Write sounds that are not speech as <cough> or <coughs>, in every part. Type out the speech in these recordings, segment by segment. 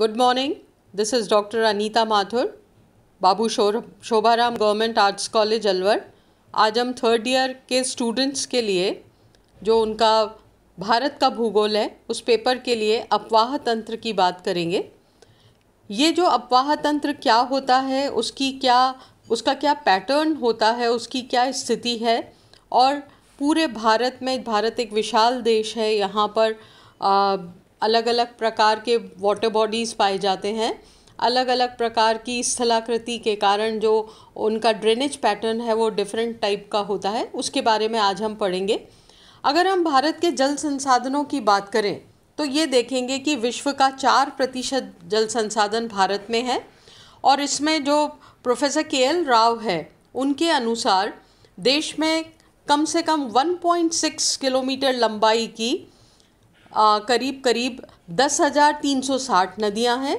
good morning this is doctor Anita Mathur Babu Babu Shobharam government arts college Alwar आज हम third year के students के लिए जो उनका भारत का भूगोल है उस पेपर के लिए अफवाह तंत्र की बात करेंगे ये जो अफवाह तंत्र क्या होता है उसकी क्या उसका क्या पैटर्न होता है उसकी क्या स्थिति है और पूरे भारत में भारत एक विशाल देश है यहाँ पर आ, अलग अलग प्रकार के वाटर बॉडीज़ पाए जाते हैं अलग अलग प्रकार की स्थलाकृति के कारण जो उनका ड्रेनेज पैटर्न है वो डिफरेंट टाइप का होता है उसके बारे में आज हम पढ़ेंगे अगर हम भारत के जल संसाधनों की बात करें तो ये देखेंगे कि विश्व का चार प्रतिशत जल संसाधन भारत में है और इसमें जो प्रोफेसर के एल राव है उनके अनुसार देश में कम से कम 1.6 किलोमीटर लंबाई की करीब करीब दस हज़ार तीन सौ साठ नदियाँ हैं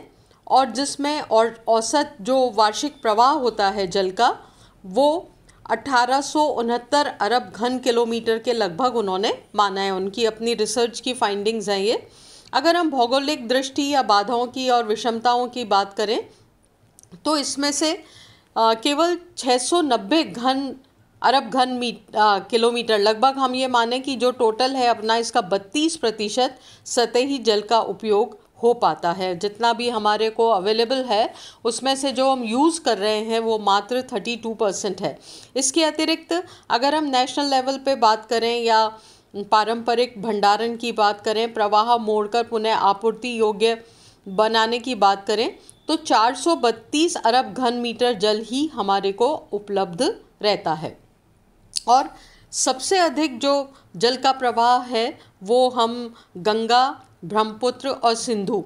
और जिसमें और औसत जो वार्षिक प्रवाह होता है जल का वो अठारह अरब घन किलोमीटर के लगभग उन्होंने माना है उनकी अपनी रिसर्च की फाइंडिंग्स हैं ये अगर हम भौगोलिक दृष्टि या बाधाओं की और विषमताओं की बात करें तो इसमें से केवल 690 घन अरब घन मीट किलोमीटर लगभग हम ये माने कि जो टोटल है अपना इसका 32 प्रतिशत सतही जल का उपयोग हो पाता है जितना भी हमारे को अवेलेबल है उसमें से जो हम यूज़ कर रहे हैं वो मात्र 32 परसेंट है इसके अतिरिक्त अगर हम नेशनल लेवल पे बात करें या पारंपरिक भंडारण की बात करें प्रवाह मोड़कर पुनः आपूर्ति योग्य बनाने की बात करें तो 432 अरब घन मीटर जल ही हमारे को उपलब्ध रहता है और सबसे अधिक जो जल का प्रवाह है वो हम गंगा ब्रह्मपुत्र और सिंधु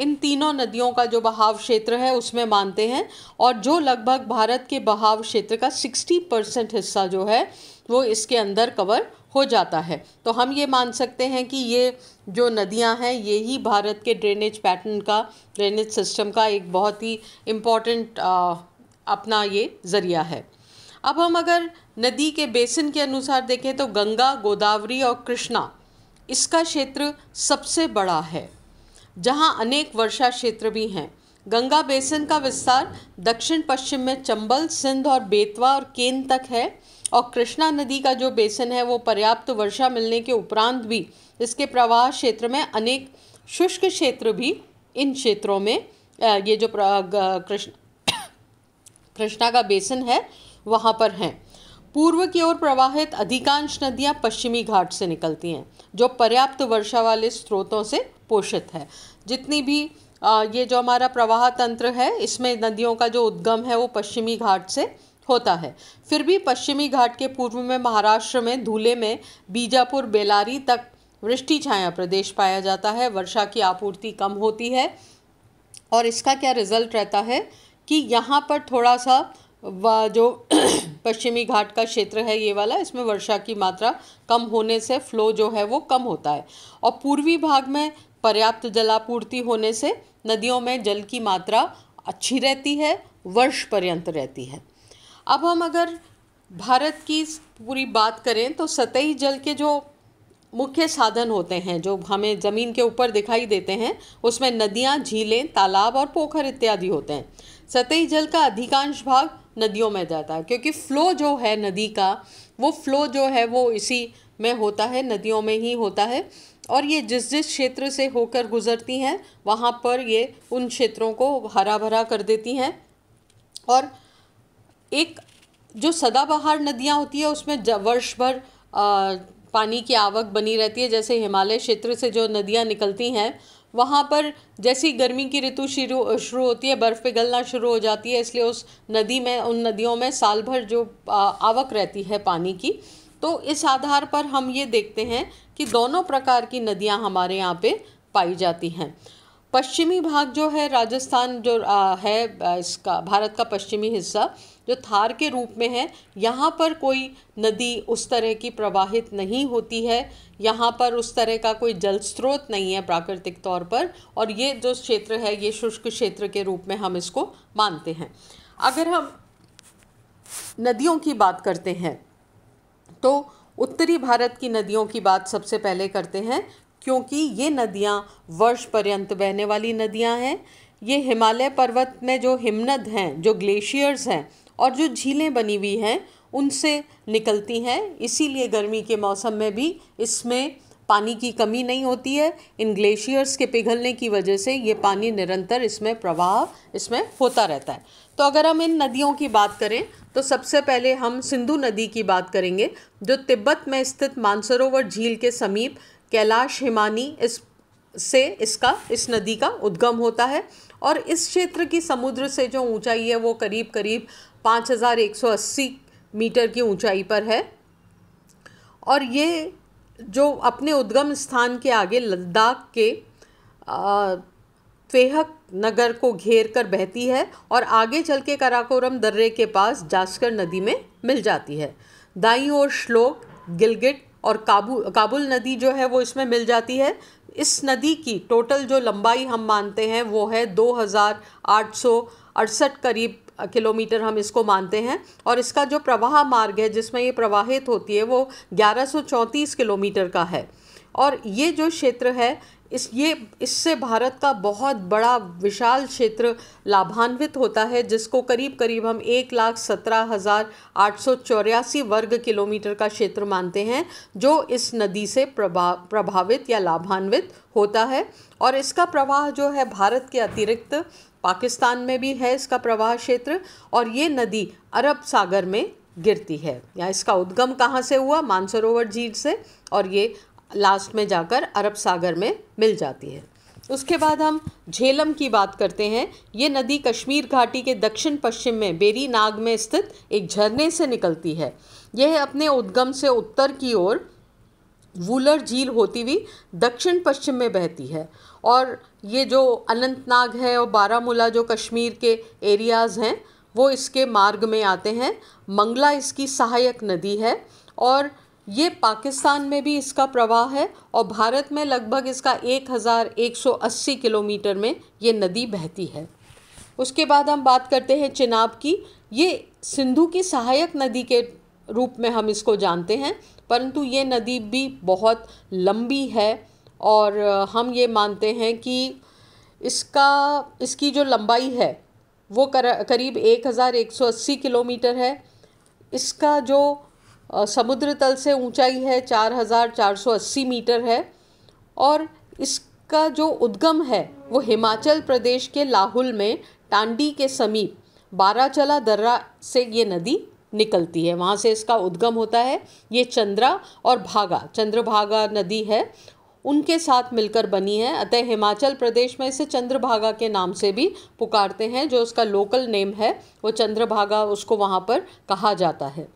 इन तीनों नदियों का जो बहाव क्षेत्र है उसमें मानते हैं और जो लगभग भारत के बहाव क्षेत्र का 60 परसेंट हिस्सा जो है वो इसके अंदर कवर हो जाता है तो हम ये मान सकते हैं कि ये जो नदियां हैं ये ही भारत के ड्रेनेज पैटर्न का ड्रेनेज सिस्टम का एक बहुत ही इम्पॉर्टेंट अपना ये ज़रिया है अब हम अगर नदी के बेसिन के अनुसार देखें तो गंगा गोदावरी और कृष्णा इसका क्षेत्र सबसे बड़ा है जहां अनेक वर्षा क्षेत्र भी हैं गंगा बेसिन का विस्तार दक्षिण पश्चिम में चंबल सिंध और बेतवा और केन तक है और कृष्णा नदी का जो बेसिन है वो पर्याप्त वर्षा मिलने के उपरांत भी इसके प्रवाह क्षेत्र में अनेक शुष्क क्षेत्र भी इन क्षेत्रों में ये जो कृष्ण <coughs> कृष्णा का बेसिन है वहाँ पर हैं पूर्व की ओर प्रवाहित अधिकांश नदियाँ पश्चिमी घाट से निकलती हैं जो पर्याप्त वर्षा वाले स्रोतों से पोषित है जितनी भी ये जो हमारा प्रवाह तंत्र है इसमें नदियों का जो उद्गम है वो पश्चिमी घाट से होता है फिर भी पश्चिमी घाट के पूर्व में महाराष्ट्र में धूले में बीजापुर बेलारी तक वृष्टि छाया प्रदेश पाया जाता है वर्षा की आपूर्ति कम होती है और इसका क्या रिजल्ट रहता है कि यहाँ पर थोड़ा सा व जो <clears throat> पश्चिमी घाट का क्षेत्र है ये वाला इसमें वर्षा की मात्रा कम होने से फ्लो जो है वो कम होता है और पूर्वी भाग में पर्याप्त जलापूर्ति होने से नदियों में जल की मात्रा अच्छी रहती है वर्ष पर्यंत रहती है अब हम अगर भारत की पूरी बात करें तो सतही जल के जो मुख्य साधन होते हैं जो हमें ज़मीन के ऊपर दिखाई देते हैं उसमें नदियाँ झीलें तालाब और पोखर इत्यादि होते हैं सतही जल का अधिकांश भाग नदियों में जाता है क्योंकि फ़्लो जो है नदी का वो फ़्लो जो है वो इसी में होता है नदियों में ही होता है और ये जिस जिस क्षेत्र से होकर गुजरती हैं वहाँ पर ये उन क्षेत्रों को हरा भरा कर देती हैं और एक जो सदाबहार नदियाँ होती है उसमें वर्ष भर पानी की आवक बनी रहती है जैसे हिमालय क्षेत्र से जो नदियाँ निकलती हैं वहाँ पर जैसी गर्मी की ऋतु शुरू शुरू होती है बर्फ़ पिघलना शुरू हो जाती है इसलिए उस नदी में उन नदियों में साल भर जो आवक रहती है पानी की तो इस आधार पर हम ये देखते हैं कि दोनों प्रकार की नदियाँ हमारे यहाँ पे पाई जाती हैं पश्चिमी भाग जो है राजस्थान जो आ, है इसका भारत का पश्चिमी हिस्सा जो थार के रूप में है यहाँ पर कोई नदी उस तरह की प्रवाहित नहीं होती है यहाँ पर उस तरह का कोई जल स्रोत नहीं है प्राकृतिक तौर पर और ये जो क्षेत्र है ये शुष्क क्षेत्र के रूप में हम इसको मानते हैं अगर हम नदियों की बात करते हैं तो उत्तरी भारत की नदियों की बात सबसे पहले करते हैं क्योंकि ये नदियाँ वर्ष पर्यंत बहने वाली नदियाँ हैं ये हिमालय पर्वत में जो हिमनद हैं जो ग्लेशियर्स हैं और जो झीलें बनी हुई हैं उनसे निकलती हैं इसीलिए गर्मी के मौसम में भी इसमें पानी की कमी नहीं होती है इन ग्लेशियर्स के पिघलने की वजह से ये पानी निरंतर इसमें प्रवाह इसमें होता रहता है तो अगर हम इन नदियों की बात करें तो सबसे पहले हम सिंधु नदी की बात करेंगे जो तिब्बत में स्थित मानसरोवर झील के समीप कैलाश हिमानी इस से इसका इस नदी का उद्गम होता है और इस क्षेत्र की समुद्र से जो ऊंचाई है वो करीब करीब 5180 मीटर की ऊंचाई पर है और ये जो अपने उद्गम स्थान के आगे लद्दाख के फेहक नगर को घेर कर बहती है और आगे चल के कराकोरम दर्रे के पास जास्कर नदी में मिल जाती है दाई ओर श्लोक गिलगिट और काबुल काबुल नदी जो है वो इसमें मिल जाती है इस नदी की टोटल जो लंबाई हम मानते हैं वो है दो हज़ार आठ सौ अड़सठ करीब किलोमीटर हम इसको मानते हैं और इसका जो प्रवाह मार्ग है जिसमें ये प्रवाहित होती है वो ग्यारह किलोमीटर का है और ये जो क्षेत्र है इस ये इससे भारत का बहुत बड़ा विशाल क्षेत्र लाभान्वित होता है जिसको करीब करीब हम एक लाख सत्रह हज़ार आठ सौ चौरासी वर्ग किलोमीटर का क्षेत्र मानते हैं जो इस नदी से प्रभा प्रभावित या लाभान्वित होता है और इसका प्रवाह जो है भारत के अतिरिक्त पाकिस्तान में भी है इसका प्रवाह क्षेत्र और ये नदी अरब सागर में गिरती है या इसका उद्गम कहाँ से हुआ मानसरोवर झील से और ये लास्ट में जाकर अरब सागर में मिल जाती है उसके बाद हम झेलम की बात करते हैं ये नदी कश्मीर घाटी के दक्षिण पश्चिम में बेरी नाग में स्थित एक झरने से निकलती है यह अपने उद्गम से उत्तर की ओर वूलर झील होती हुई दक्षिण पश्चिम में बहती है और ये जो अनंतनाग है और बारामूला जो कश्मीर के एरियाज़ हैं वो इसके मार्ग में आते हैं मंगला इसकी सहायक नदी है और ये पाकिस्तान में भी इसका प्रवाह है और भारत में लगभग इसका 1180 किलोमीटर में ये नदी बहती है उसके बाद हम बात करते हैं चिनाब की ये सिंधु की सहायक नदी के रूप में हम इसको जानते हैं परंतु ये नदी भी बहुत लंबी है और हम ये मानते हैं कि इसका इसकी जो लंबाई है वो कर, करीब 1180 किलोमीटर है इसका जो समुद्र तल से ऊंचाई है 4,480 मीटर है और इसका जो उद्गम है वो हिमाचल प्रदेश के लाहुल में टांडी के समीप बाराचला दर्रा से ये नदी निकलती है वहाँ से इसका उद्गम होता है ये चंद्रा और भागा चंद्रभागा नदी है उनके साथ मिलकर बनी है अतः हिमाचल प्रदेश में इसे चंद्रभागा के नाम से भी पुकारते हैं जो उसका लोकल नेम है वो चंद्रभागा उसको वहाँ पर कहा जाता है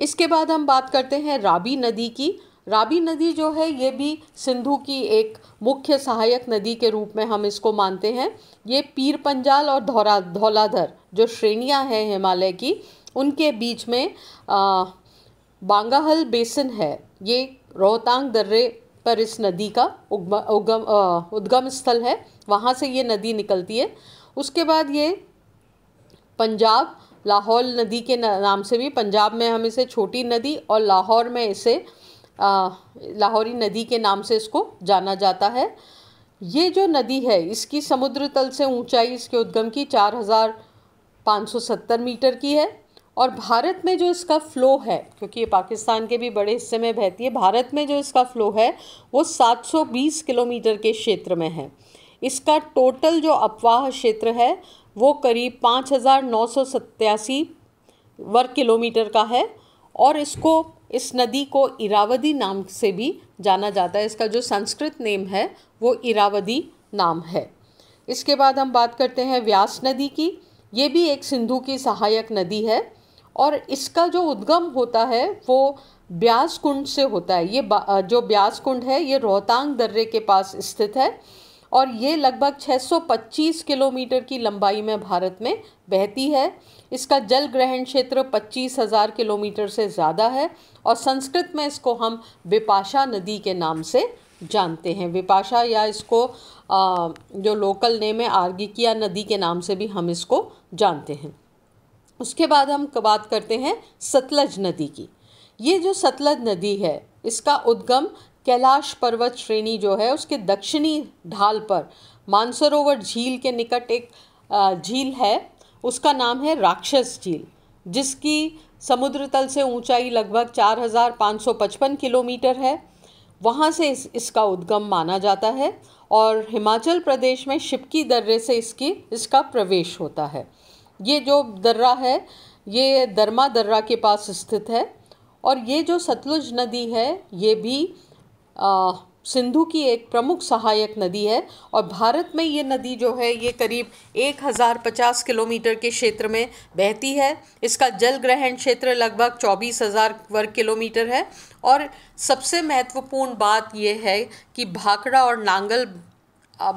इसके बाद हम बात करते हैं राबी नदी की राबी नदी जो है ये भी सिंधु की एक मुख्य सहायक नदी के रूप में हम इसको मानते हैं ये पीर पंजाल और धौरा धौलाधर जो श्रेणियाँ हैं हिमालय की उनके बीच में आ, बांगाहल बेसिन है ये रोहतांग दर्रे पर इस नदी का उगम उगम उद्गम स्थल है वहाँ से ये नदी निकलती है उसके बाद ये पंजाब लाहौल नदी के नाम से भी पंजाब में हम इसे छोटी नदी और लाहौर में इसे लाहौरी नदी के नाम से इसको जाना जाता है ये जो नदी है इसकी समुद्र तल से ऊंचाई इसके उद्गम की 4,570 मीटर की है और भारत में जो इसका फ़्लो है क्योंकि ये पाकिस्तान के भी बड़े हिस्से में बहती है भारत में जो इसका फ़्लो है वो 720 किलोमीटर के क्षेत्र में है इसका टोटल जो अपवाह क्षेत्र है वो करीब पाँच हज़ार नौ सौ सत्तासी वर्ग किलोमीटर का है और इसको इस नदी को इरावदी नाम से भी जाना जाता है इसका जो संस्कृत नेम है वो इरावदी नाम है इसके बाद हम बात करते हैं व्यास नदी की ये भी एक सिंधु की सहायक नदी है और इसका जो उद्गम होता है वो ब्यास कुंड से होता है ये जो ब्यास कुंड है ये रोहतांग दर्रे के पास स्थित है और ये लगभग 625 किलोमीटर की लंबाई में भारत में बहती है इसका जल ग्रहण क्षेत्र 25,000 किलोमीटर से ज़्यादा है और संस्कृत में इसको हम विपाशा नदी के नाम से जानते हैं विपाशा या इसको आ, जो लोकल नेम है आर्गिकिया नदी के नाम से भी हम इसको जानते हैं उसके बाद हम बात करते हैं सतलज नदी की ये जो सतलज नदी है इसका उद्गम कैलाश पर्वत श्रेणी जो है उसके दक्षिणी ढाल पर मानसरोवर झील के निकट एक झील है उसका नाम है राक्षस झील जिसकी समुद्र तल से ऊंचाई लगभग 4,555 किलोमीटर है वहाँ से इस, इसका उद्गम माना जाता है और हिमाचल प्रदेश में शिपकी दर्रे से इसकी इसका प्रवेश होता है ये जो दर्रा है ये दरमा दर्रा के पास स्थित है और ये जो सतलुज नदी है ये भी सिंधु की एक प्रमुख सहायक नदी है और भारत में ये नदी जो है ये करीब 1050 किलोमीटर के क्षेत्र में बहती है इसका जल ग्रहण क्षेत्र लगभग 24,000 वर्ग किलोमीटर है और सबसे महत्वपूर्ण बात यह है कि भाखड़ा और नांगल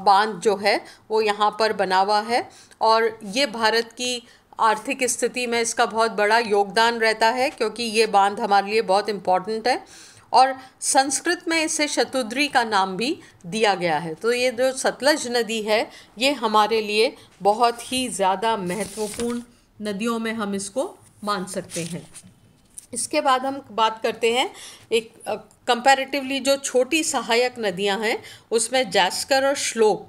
बांध जो है वो यहाँ पर बना हुआ है और ये भारत की आर्थिक स्थिति में इसका बहुत बड़ा योगदान रहता है क्योंकि ये बांध हमारे लिए बहुत इम्पॉर्टेंट है और संस्कृत में इसे शतुद्री का नाम भी दिया गया है तो ये जो सतलज नदी है ये हमारे लिए बहुत ही ज़्यादा महत्वपूर्ण नदियों में हम इसको मान सकते हैं इसके बाद हम बात करते हैं एक कंपैरेटिवली जो छोटी सहायक नदियां हैं उसमें जास्कर और श्लोक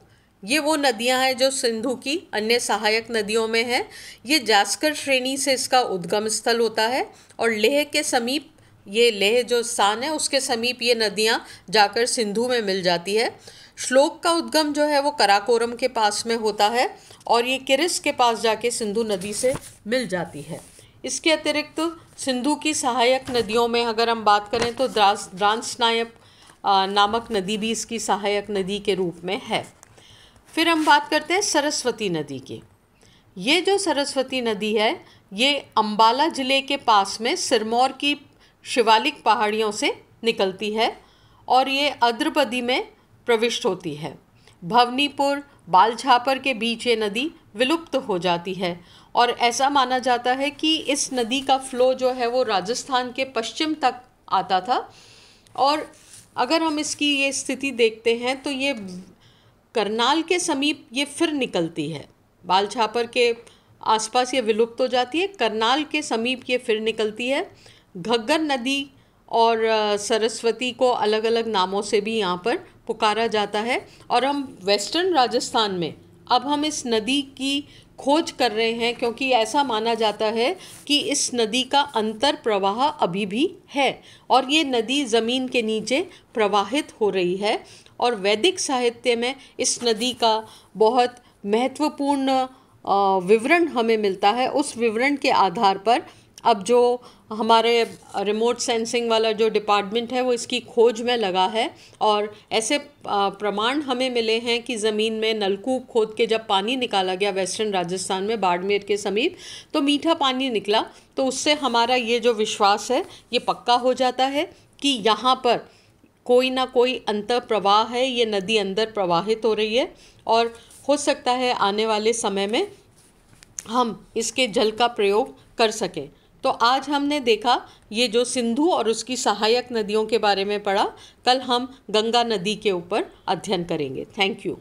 ये वो नदियां हैं जो सिंधु की अन्य सहायक नदियों में हैं ये जास्कर श्रेणी से इसका उद्गम स्थल होता है और लेह के समीप ये लेह जो स्थान है उसके समीप ये नदियाँ जाकर सिंधु में मिल जाती है श्लोक का उद्गम जो है वो कराकोरम के पास में होता है और ये किरिस के पास जाके सिंधु नदी से मिल जाती है इसके अतिरिक्त सिंधु की सहायक नदियों में अगर हम बात करें तो द्रास द्रांस नायक नामक नदी भी इसकी सहायक नदी के रूप में है फिर हम बात करते हैं सरस्वती नदी की ये जो सरस्वती नदी है ये अम्बाला ज़िले के पास में सिरमौर की शिवालिक पहाड़ियों से निकलती है और ये अद्रपदी में प्रविष्ट होती है भवनीपुर बालछापर के बीच ये नदी विलुप्त हो जाती है और ऐसा माना जाता है कि इस नदी का फ्लो जो है वो राजस्थान के पश्चिम तक आता था और अगर हम इसकी ये स्थिति देखते हैं तो ये करनाल के समीप ये फिर निकलती है बालछापर के आसपास ये विलुप्त हो जाती है करनाल के समीप ये फिर निकलती है घग्गर नदी और सरस्वती को अलग अलग नामों से भी यहाँ पर पुकारा जाता है और हम वेस्टर्न राजस्थान में अब हम इस नदी की खोज कर रहे हैं क्योंकि ऐसा माना जाता है कि इस नदी का अंतर प्रवाह अभी भी है और ये नदी ज़मीन के नीचे प्रवाहित हो रही है और वैदिक साहित्य में इस नदी का बहुत महत्वपूर्ण विवरण हमें मिलता है उस विवरण के आधार पर अब जो हमारे रिमोट सेंसिंग वाला जो डिपार्टमेंट है वो इसकी खोज में लगा है और ऐसे प्रमाण हमें मिले हैं कि ज़मीन में नलकूप खोद के जब पानी निकाला गया वेस्टर्न राजस्थान में बाड़मेर के समीप तो मीठा पानी निकला तो उससे हमारा ये जो विश्वास है ये पक्का हो जाता है कि यहाँ पर कोई ना कोई अंतर प्रवाह है ये नदी अंदर प्रवाहित हो रही है और हो सकता है आने वाले समय में हम इसके जल का प्रयोग कर सकें तो आज हमने देखा ये जो सिंधु और उसकी सहायक नदियों के बारे में पढ़ा कल हम गंगा नदी के ऊपर अध्ययन करेंगे थैंक यू